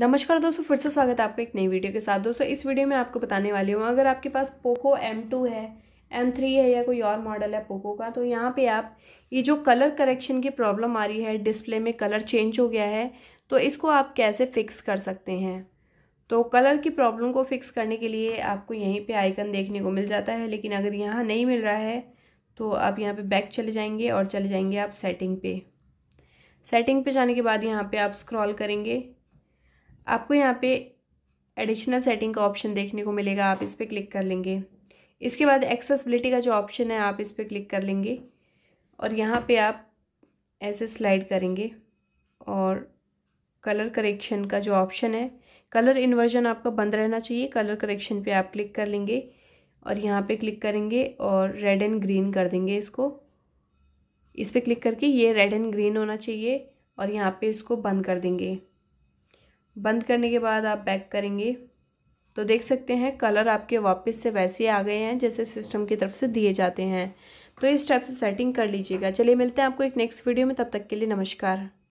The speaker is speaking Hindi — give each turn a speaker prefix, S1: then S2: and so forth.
S1: नमस्कार दोस्तों फिर से स्वागत है आपका एक नई वीडियो के साथ दोस्तों इस वीडियो में आपको बताने वाली हूँ अगर आपके पास पोको M2 है M3 है या कोई और मॉडल है पोको का तो यहाँ पे आप ये जो कलर करेक्शन की प्रॉब्लम आ रही है डिस्प्ले में कलर चेंज हो गया है तो इसको आप कैसे फिक्स कर सकते हैं तो कलर की प्रॉब्लम को फिक्स करने के लिए आपको यहीं पर आइकन देखने को मिल जाता है लेकिन अगर यहाँ नहीं मिल रहा है तो आप यहाँ पर बैक चले जाएंगे और चले जाएँगे आप सेटिंग पे सेटिंग पे जाने के बाद यहाँ पे आप स्क्रॉल करेंगे आपको यहाँ पे एडिशनल सेटिंग का ऑप्शन देखने को मिलेगा आप इस पर क्लिक कर लेंगे इसके बाद एक्सेसबिलिटी का जो ऑप्शन है आप इस पर क्लिक कर लेंगे और यहाँ पे आप ऐसे स्लाइड करेंगे और कलर करेक्शन का जो ऑप्शन है कलर इन्वर्जन आपका बंद रहना चाहिए कलर करेक्शन पे आप क्लिक कर लेंगे और यहाँ पे क्लिक करेंगे और रेड एंड ग्रीन कर देंगे इसको इस पर क्लिक करके ये रेड एंड ग्रीन होना चाहिए और यहाँ पे इसको बंद कर देंगे बंद करने के बाद आप बैक करेंगे तो देख सकते हैं कलर आपके वापस से वैसे आ गए हैं जैसे सिस्टम की तरफ से दिए जाते हैं तो इस टाइप से सेटिंग कर लीजिएगा चलिए मिलते हैं आपको एक नेक्स्ट वीडियो में तब तक के लिए नमस्कार